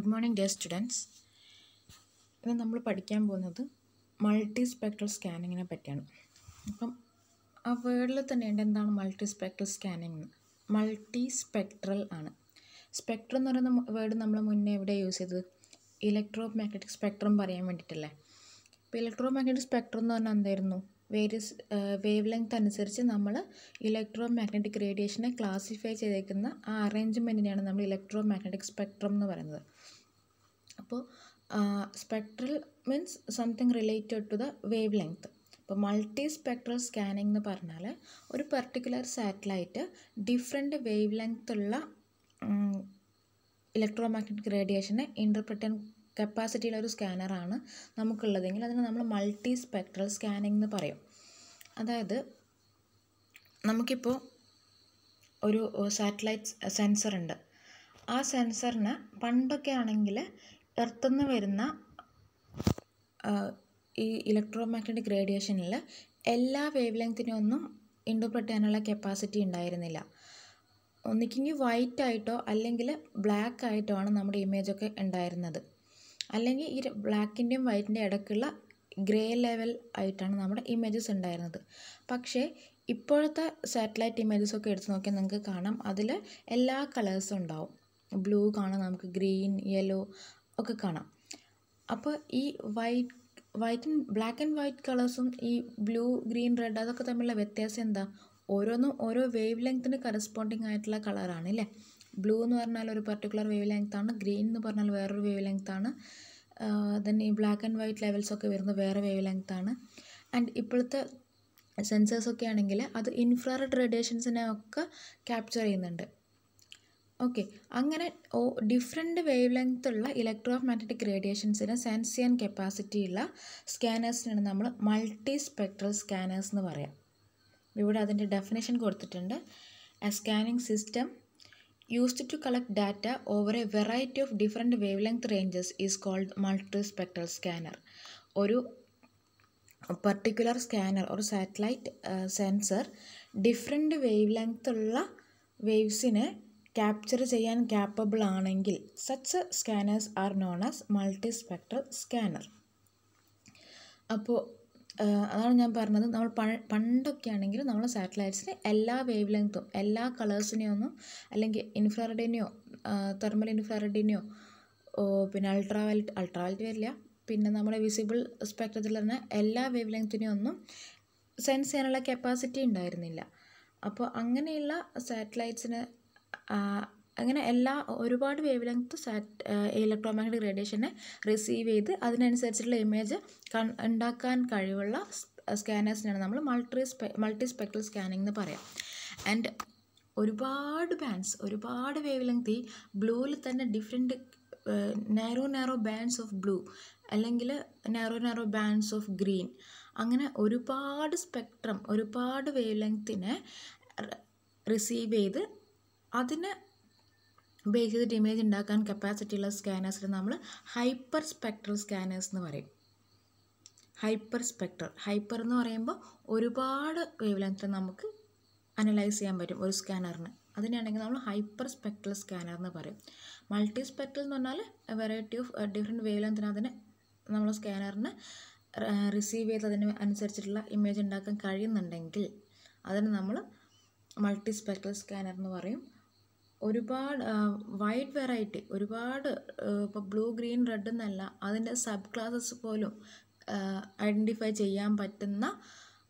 good morning dear students ഇന്ന് നമ്മൾ പഠിക്കാൻ പോകുന്നത് മൾട്ടി സ്പെക്ട്രൽ സ്കാനിങ്ങിനെ പറ്റിയാണ് അപ്പം ആ വേർഡിൽ തന്നെ ഉണ്ട് എന്താണ് multi spectral scanning multi spectral ആണ് സ്പെക്ട്രം എന്ന് പറയുന്ന വേർഡ് നമ്മൾ മുന്നേ എവിടെ യൂസ് ചെയ്തത് ഇലക്ട്രോ മാഗ്നറ്റിക് സ്പെക്ട്രം പറയാൻ വേണ്ടിയിട്ടല്ലേ അപ്പോൾ ഇലക്ട്രോ മാഗ്നറ്റിക് സ്പെക്ട്രം എന്ന് പറഞ്ഞാൽ എന്തായിരുന്നു വേരിയസ് വേവ് ലെങ്ത് അനുസരിച്ച് നമ്മൾ ഇലക്ട്രോ മാഗ്നറ്റിക് റേഡിയേഷനെ ക്ലാസിഫൈ ചെയ്തേക്കുന്ന ആ അറേഞ്ച്മെൻറ്റിനെയാണ് നമ്മൾ ഇലക്ട്രോ മാഗ്നറ്റിക് സ്പെക്ട്രം എന്ന് പറയുന്നത് അപ്പോൾ spectral means something related to the wave length അപ്പോൾ മൾട്ടി സ്പെക്ട്രൽ സ്കാനിങ് എന്ന് പറഞ്ഞാൽ ഒരു particular satellite different wave length ഉള്ള ഇലക്ട്രോ റേഡിയേഷനെ ഇൻ്റർപ്രിറ്റ് കപ്പാസിറ്റിയുള്ള ഒരു സ്കാനറാണ് നമുക്കുള്ളതെങ്കിൽ അതിനെ നമ്മൾ മൾട്ടി സ്പെക്ട്രൽ സ്കാനിങ് എന്ന് പറയും അതായത് നമുക്കിപ്പോൾ ഒരു സാറ്റലൈറ്റ് സെൻസർ ഉണ്ട് ആ സെൻസറിന് പണ്ടൊക്കെ ആണെങ്കിൽ പുറത്തുനിന്ന് വരുന്ന ഈ ഇലക്ട്രോ മാഗ്നറ്റിക് റേഡിയേഷനിൽ എല്ലാ വേവ് ലെങ്തിനൊന്നും ഇൻ്റർപ്രറ്റ് ചെയ്യാനുള്ള കപ്പാസിറ്റി ഉണ്ടായിരുന്നില്ല ഒന്നിക്കെങ്കിൽ വൈറ്റ് ആയിട്ടോ അല്ലെങ്കിൽ ബ്ലാക്ക് ആയിട്ടോ ആണ് നമ്മുടെ ഇമേജൊക്കെ ഉണ്ടായിരുന്നത് അല്ലെങ്കിൽ ഈ ബ്ലാക്കിൻ്റെയും വൈറ്റിൻ്റെ ഇടയ്ക്കുള്ള ഗ്രേ ലെവൽ ആയിട്ടാണ് നമ്മുടെ ഇമേജസ് ഉണ്ടായിരുന്നത് പക്ഷേ ഇപ്പോഴത്തെ സാറ്റലൈറ്റ് ഇമേജസ് ഒക്കെ എടുത്ത് നോക്കിയാൽ നിങ്ങൾക്ക് കാണാം അതിൽ എല്ലാ കളേഴ്സും ഉണ്ടാവും ബ്ലൂ കാണാം നമുക്ക് ഗ്രീൻ യെല്ലോ ഒക്കെ കാണാം അപ്പോൾ ഈ white white and black and white കളേഴ്സും ഈ ബ്ലൂ ഗ്രീൻ റെഡ് അതൊക്കെ തമ്മിലുള്ള വ്യത്യാസം എന്താ ഓരോന്നും ഓരോ വേവ് ലെങ്ത്തിന് കറസ്പോണ്ടിങ് ആയിട്ടുള്ള കളറാണ് അല്ലേ ബ്ലൂ എന്ന് പറഞ്ഞാൽ ഒരു പർട്ടിക്കുലർ വേവ് ലെങ്ത് ആണ് ഗ്രീൻ എന്ന് പറഞ്ഞാൽ വേറൊരു വേവ് ലെങ്ത് ആണ് ദെൻ ഈ ബ്ലാക്ക് ആൻഡ് വൈറ്റ് ലെവൽസൊക്കെ വരുന്നത് വേറെ വേവ് ലെങ്ത് ആണ് ആൻഡ് ഇപ്പോഴത്തെ സെൻസേഴ്സൊക്കെ ആണെങ്കിൽ അത് ഇൻഫ്രാറെഡ് റേഡിയേഷൻസിനെ ഒക്കെ ക്യാപ്ചർ ചെയ്യുന്നുണ്ട് ഓക്കെ അങ്ങനെ ഡിഫറെൻറ്റ് വേവ് ലെങ്ത് ഉള്ള ഇലക്ട്രോ മാഗ്നറ്റിക് റേഡിയേഷൻസിനെ സെൻസ് ചെയ്യാൻ ഉള്ള സ്കാനേഴ്സിനാണ് നമ്മൾ മൾട്ടി സ്പെക്ട്രൽ സ്കാനേഴ്സ് എന്ന് പറയാം ഇവിടെ അതിൻ്റെ ഡെഫിനേഷൻ കൊടുത്തിട്ടുണ്ട് a scanning system used to collect data over a variety of different wave length ranges is called multi spectral scanner ഒരു പർട്ടിക്കുലർ സ്കാനർ ഒരു satellite sensor different wave length ഉള്ള വേവ്സിനെ capture ചെയ്യാൻ ക്യാപ്പബിൾ ആണെങ്കിൽ such scanners are known as multi spectral scanner അപ്പോൾ അതാണ് ഞാൻ പറഞ്ഞത് നമ്മൾ പണ്ടൊക്കെ ആണെങ്കിൽ നമ്മൾ സാറ്റലൈറ്റ്സിന് എല്ലാ വേവ് ലെങ്ത്തും എല്ലാ കളേഴ്സിനെയോ ഒന്നും അല്ലെങ്കിൽ ഇൻഫ്രാറെഡിനെയോ തെർമൽ ഇൻഫ്രാറെഡിനെയോ പിന്നെ അൾട്രാവയലറ്റ് അൾട്രാവയലറ്റ് വരില്ല പിന്നെ നമ്മുടെ വിസിബിൾ സ്പെക്ട്രത്തിൽ തന്നെ എല്ലാ വേവ് ലെങ്ത്തിനെയോ ഒന്നും സെൻസ് ചെയ്യാനുള്ള കപ്പാസിറ്റി ഉണ്ടായിരുന്നില്ല അപ്പോൾ അങ്ങനെയുള്ള സാറ്റലൈറ്റ്സിന് അങ്ങനെ എല്ലാ ഒരുപാട് വേവ് ലെങ്ത്ത് സാറ്റ് ഇലക്ട്രോ മാഗ്നറ്റിക് റേഡിയേഷനെ റിസീവ് ചെയ്ത് അതിനനുസരിച്ചുള്ള ഇമേജ് ഉണ്ടാക്കാൻ കഴിവുള്ള സ്കാനേഴ്സിനാണ് നമ്മൾ മൾട്ടി സ്പെ മൾട്ടി സ്പെക്ട്രൽ സ്കാനിങ് എന്ന് പറയാം ആൻഡ് ഒരുപാട് ബാൻഡ്സ് ഒരുപാട് വേവ് ലെങ്ത് ഈ ബ്ലൂവിൽ തന്നെ different narrow narrow bands of blue അല്ലെങ്കിൽ narrow narrow bands of green അങ്ങനെ ഒരുപാട് സ്പെക്ട്രം ഒരുപാട് വേവ് ലെങ്ത്തിനെ റിസീവ് ചെയ്ത് അതിന് ബേസ് ചെയ്തിട്ട് ഇമേജ് ഉണ്ടാക്കാൻ കപ്പാസിറ്റി ഉള്ള സ്കാനേഴ്സിൽ നമ്മൾ ഹൈപ്പർ സ്പെക്ട്രൽ സ്കാനേഴ്സ് എന്ന് പറയും ഹൈപ്പർ സ്പെക്ട്രൽ ഹൈപ്പർ എന്ന് പറയുമ്പോൾ ഒരുപാട് വേവ് ലെങ്ത്ത് നമുക്ക് അനലൈസ് ചെയ്യാൻ പറ്റും ഒരു സ്കാനറിന് അതിനാണെങ്കിൽ നമ്മൾ ഹൈപ്പർ സ്പെക്ട്രൽ സ്കാനർ എന്ന് പറയും മൾട്ടി സ്പെക്ട്രൽ എന്ന് പറഞ്ഞാൽ വെറൈറ്റി ഓഫ് ഡിഫറെൻറ്റ് വേവ് ലെങ്ത്തിന് അതിന് നമ്മൾ സ്കാനറിന് റിസീവ് അതിന് അനുസരിച്ചിട്ടുള്ള ഇമേജ് ഉണ്ടാക്കാൻ കഴിയുന്നുണ്ടെങ്കിൽ അതിന് നമ്മൾ മൾട്ടി സ്പെക്ട്രൽ സ്കാനർ എന്ന് പറയും ഒരുപാട് വൈഡ് വെറൈറ്റി ഒരുപാട് ഇപ്പോൾ ബ്ലൂ ഗ്രീൻ റെഡ് എന്നല്ല അതിൻ്റെ സബ് ക്ലാസസ് പോലും ഐഡൻറ്റിഫൈ ചെയ്യാൻ പറ്റുന്ന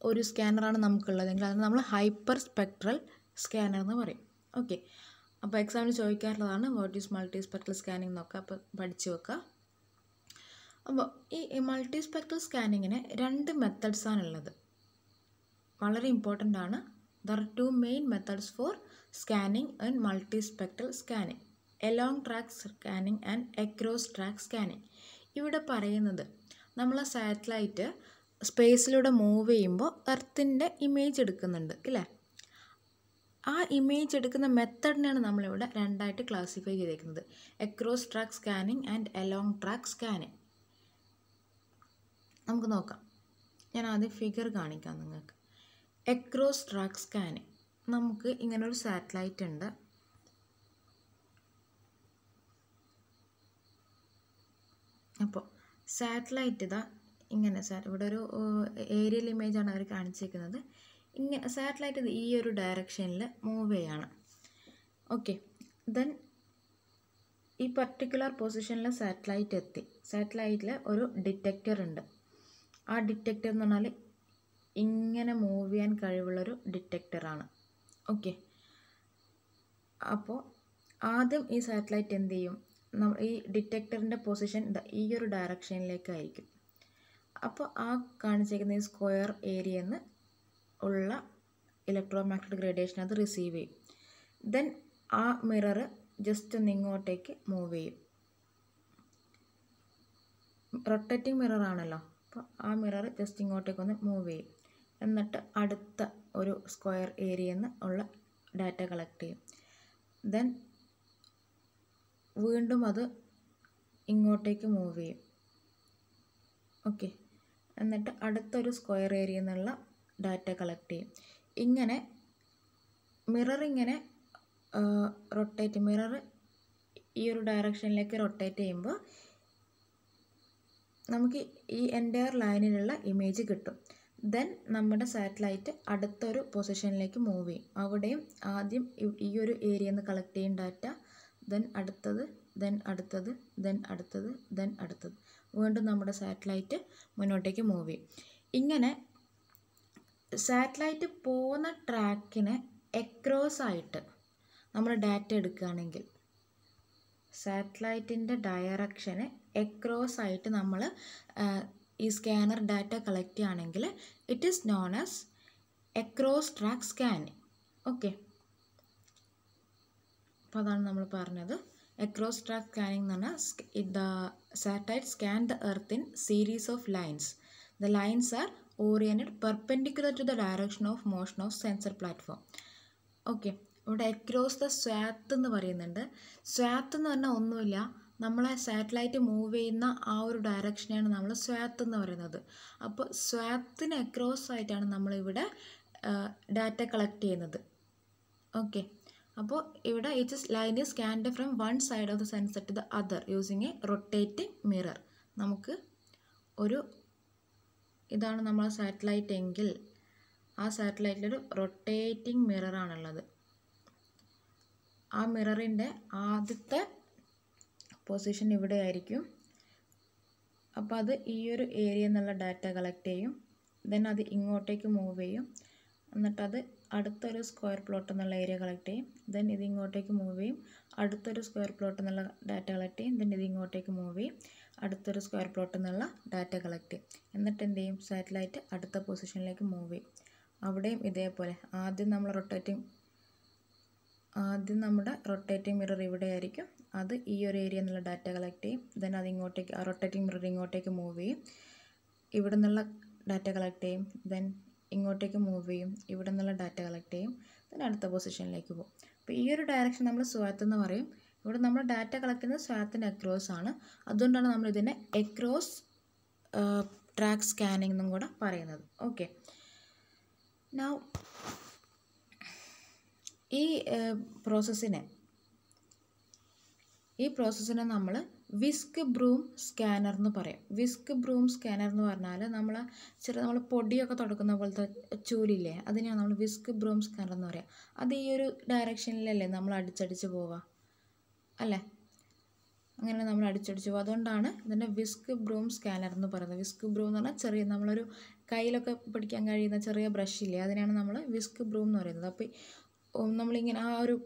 ഒരു സ്കാനറാണ് നമുക്കുള്ളതെങ്കിൽ അതിന് നമ്മൾ ഹൈപ്പർ സ്പെക്ട്രൽ സ്കാനർ എന്ന് പറയും ഓക്കെ അപ്പോൾ എക്സാമിന് ചോദിക്കാറുള്ളതാണ് what is multi spectral scanning എന്നൊക്കെ അപ്പോൾ പഠിച്ചു വെക്കുക അപ്പോൾ ഈ മൾട്ടി സ്പെക്ട്രൽ സ്കാനിങ്ങിന് രണ്ട് മെത്തഡ്സാണ് ഉള്ളത് വളരെ ഇമ്പോർട്ടൻ്റ് ആണ് there are two main methods for scanning and multispectral scanning along track scanning and across track scanning ഇവിടെ പറയുന്നത് നമ്മൾ സാറ്റലൈറ്റ് സ്പേസിലൂടെ മൂവ് ചെയ്യുമ്പോൾ എർത്തിൻ്റെ ഇമേജ് എടുക്കുന്നുണ്ട് അല്ലേ ആ ഇമേജ് എടുക്കുന്ന മെത്തഡിനാണ് നമ്മളിവിടെ രണ്ടായിട്ട് ക്ലാസിഫൈ ചെയ്തേക്കുന്നത് across track scanning and along track scanning നമുക്ക് നോക്കാം ഞാൻ ആദ്യം ഫിഗർ കാണിക്കാം നിങ്ങൾക്ക് എക്രോസ് ട്രാക്ക് സ്കാനിങ് നമുക്ക് ഇങ്ങനൊരു സാറ്റലൈറ്റ് ഉണ്ട് അപ്പോൾ സാറ്റലൈറ്റ് ഇതാ ഇങ്ങനെ ഇവിടെ ഒരു ഏരിയൽ ഇമേജാണ് അവർ കാണിച്ചിരിക്കുന്നത് ഇങ്ങനെ സാറ്റലൈറ്റ് ഈ ഒരു ഡയറക്ഷനിൽ മൂവ് ചെയ്യാണ് ഓക്കെ ദെൻ ഈ പർട്ടിക്കുലർ പൊസിഷനിൽ സാറ്റലൈറ്റ് എത്തി സാറ്റലൈറ്റിൽ ഒരു ഡിറ്റക്ടർ ഉണ്ട് ആ ഡിറ്റക്ടർ എന്ന് പറഞ്ഞാൽ ഇങ്ങനെ മൂവ് ചെയ്യാൻ കഴിവുള്ളൊരു ഡിറ്റക്ടറാണ് ഓക്കെ അപ്പോൾ ആദ്യം ഈ സാറ്റലൈറ്റ് എന്ത് ചെയ്യും ഈ ഡിറ്റക്ടറിൻ്റെ പൊസിഷൻ ഈ ഒരു ഡയറക്ഷനിലേക്കായിരിക്കും അപ്പോൾ ആ കാണിച്ചേക്കുന്ന ഈ സ്ക്വയർ ഏരിയ എന്ന് ഉള്ള ഇലക്ട്രോ മാഗ്നറ്റിക് റേഡിയേഷൻ അത് റിസീവ് ചെയ്യും ദെൻ ആ മിറർ ജസ്റ്റ് ഒന്ന് ഇങ്ങോട്ടേക്ക് മൂവ് ചെയ്യും റൊട്ടേറ്റിംഗ് മിറർ ആണല്ലോ അപ്പോൾ ആ മിറർ ജസ്റ്റ് ഇങ്ങോട്ടേക്കൊന്ന് മൂവ് ചെയ്യും എന്നിട്ട് അടുത്ത ഒരു സ്ക്വയർ ഏരിയയിൽ നിന്ന് ഉള്ള ഡാറ്റ കളക്ട് ചെയ്യും ദെൻ വീണ്ടും അത് ഇങ്ങോട്ടേക്ക് മൂവ് ചെയ്യും ഓക്കെ എന്നിട്ട് അടുത്തൊരു സ്ക്വയർ ഏരിയയിൽ നിന്നുള്ള ഡാറ്റ കളക്ട് ചെയ്യും ഇങ്ങനെ മിറർ ഇങ്ങനെ റൊട്ടേറ്റ് മിറർ ഈ ഒരു ഡയറക്ഷനിലേക്ക് റൊട്ടേറ്റ് ചെയ്യുമ്പോൾ നമുക്ക് ഈ എൻറ്റയർ ലൈനിലുള്ള ഇമേജ് കിട്ടും ദെൻ നമ്മുടെ സാറ്റലൈറ്റ് അടുത്തൊരു പൊസിഷനിലേക്ക് മൂവ് ചെയ്യും അവിടെയും ആദ്യം ഈ ഒരു ഏരിയയിൽ നിന്ന് കളക്ട് ചെയ്യും ഡാറ്റ ദെൻ അടുത്തത് ദെൻ അടുത്തത് ദെൻ അടുത്തത് ദെൻ അടുത്തത് വീണ്ടും നമ്മുടെ സാറ്റലൈറ്റ് മുന്നോട്ടേക്ക് മൂവ് ചെയ്യും ഇങ്ങനെ സാറ്റലൈറ്റ് പോകുന്ന ട്രാക്കിനെ എക്രോസ് ആയിട്ട് നമ്മൾ ഡാറ്റ എടുക്കുകയാണെങ്കിൽ സാറ്റലൈറ്റിൻ്റെ ഡയറക്ഷന് എക്രോസ് ആയിട്ട് നമ്മൾ ഈ സ്കാനർ ഡാറ്റ കളക്ട് ചെയ്യുകയാണെങ്കിൽ it is known as across track scanning okay അപ്പോൾ അതാണ് നമ്മൾ പറഞ്ഞത് എക്രോസ് ട്രാക്ക് സ്കാനിങ് എന്ന് പറഞ്ഞാൽ the satellite scan the earth in series of lines the lines are oriented perpendicular to the direction of motion of sensor platform okay ഇവിടെ across the swath എന്ന് പറയുന്നുണ്ട് സ്വാത്ത് എന്ന് പറഞ്ഞാൽ ഒന്നുമില്ല നമ്മളെ സാറ്റലൈറ്റ് മൂവ് ചെയ്യുന്ന ആ ഒരു ഡയറക്ഷനെയാണ് നമ്മൾ സ്വാത്ത് എന്ന് പറയുന്നത് അപ്പോൾ സ്വാത്തിന് അക്രോസ് ആയിട്ടാണ് നമ്മളിവിടെ ഡാറ്റ കളക്ട് ചെയ്യുന്നത് ഓക്കെ അപ്പോൾ ഇവിടെ it is line is scanned from one side of the sensor to the other using a rotating mirror നമുക്ക് ഒരു ഇതാണ് നമ്മളെ സാറ്റലൈറ്റ് എങ്കിൽ ആ സാറ്റലൈറ്റിലൊരു റൊട്ടേറ്റിംഗ് മിററാണുള്ളത് ആ മിററിൻ്റെ ആദ്യത്തെ പൊസിഷൻ ഇവിടെ ആയിരിക്കും അപ്പോൾ അത് ഈ ഒരു ഏരിയയിൽ നിന്നുള്ള ഡാറ്റ കളക്ട് ചെയ്യും ദെൻ അത് ഇങ്ങോട്ടേക്ക് മൂവ് ചെയ്യും എന്നിട്ടത് അടുത്തൊരു സ്ക്വയർ പ്ലോട്ട് എന്നുള്ള ഏരിയ കളക്ട് ചെയ്യും ദെൻ ഇത് ഇങ്ങോട്ടേക്ക് മൂവ് ചെയ്യും അടുത്തൊരു സ്ക്വയർ പ്ലോട്ട് എന്നുള്ള ഡാറ്റ കളക്ട് ചെയ്യും ദെൻ ഇത് ഇങ്ങോട്ടേക്ക് മൂവ് ചെയ്യും അടുത്തൊരു സ്ക്വയർ പ്ലോട്ട് എന്നുള്ള ഡാറ്റ കളക്ട് ചെയ്യും എന്നിട്ട് എന്ത് ചെയ്യും സാറ്റലൈറ്റ് അടുത്ത പൊസിഷനിലേക്ക് മൂവ് ചെയ്യും അവിടെയും ഇതേപോലെ ആദ്യം നമ്മൾ റൊട്ടേറ്റിംഗ് ആദ്യം നമ്മുടെ റൊട്ടേറ്റിംഗ് മിറർ ഇവിടെ ആയിരിക്കും അത് ഈ ഒരു ഏരിയ എന്നുള്ള ഡാറ്റ കളക്ട് ചെയ്യും ദെൻ അത് ഇങ്ങോട്ടേക്ക് ആ റൊട്ടേറ്റിംഗ് മിറർ ഇങ്ങോട്ടേക്ക് മൂവ് ചെയ്യും ഇവിടെ നിന്നുള്ള ഡാറ്റ കളക്ട് ചെയ്യും ദെൻ ഇങ്ങോട്ടേക്ക് മൂവ് ചെയ്യും ഇവിടെ നിന്നുള്ള ഡാറ്റ കളക്ട് ചെയ്യും ദെൻ അടുത്ത പൊസിഷനിലേക്ക് പോകും അപ്പോൾ ഈ ഒരു ഡയറക്ഷൻ നമ്മൾ സ്വാത്ത് എന്ന് പറയും ഇവിടെ നമ്മൾ ഡാറ്റ കളക്ട് ചെയ്യുന്നത് സ്വാത്തിൻ്റെ അക്രോസ് ആണ് അതുകൊണ്ടാണ് നമ്മൾ ഇതിനെ എക്രോസ് ട്രാക്ക് സ്കാനിങ് എന്നും കൂടെ പറയുന്നത് ഓക്കെ നൗ ഈ പ്രോസസ്സിനെ ഈ പ്രോസസ്സിനെ നമ്മൾ വിസ്ക് ബ്രൂം സ്കാനർ എന്ന് പറയും വിസ്ക് ബ്രൂം സ്കാനർ എന്ന് പറഞ്ഞാൽ നമ്മൾ ചെറു നമ്മൾ പൊടിയൊക്കെ തുടക്കുന്ന പോലത്തെ ചൂലില്ലേ അതിനെയാണ് നമ്മൾ വിസ്ക് ബ്രൂം സ്കാനർ എന്ന് പറയുക അത് ഈ ഒരു ഡയറക്ഷനിലല്ലേ നമ്മൾ അടിച്ചടിച്ച് പോവുക അല്ലേ അങ്ങനെ നമ്മൾ അടിച്ചടിച്ച് പോകുക അതുകൊണ്ടാണ് ഇതിൻ്റെ വിസ്ക് ബ്രൂം സ്കാനർ എന്ന് പറയുന്നത് വിസ്ക് ബ്രൂം എന്ന് പറഞ്ഞാൽ ചെറിയ നമ്മളൊരു കയ്യിലൊക്കെ പിടിക്കാൻ കഴിയുന്ന ചെറിയ ബ്രഷ് ഇല്ലേ അതിനെയാണ് നമ്മൾ വിസ്ക് ബ്രൂം എന്ന് പറയുന്നത് അപ്പോൾ നമ്മളിങ്ങനെ ആ ഒരു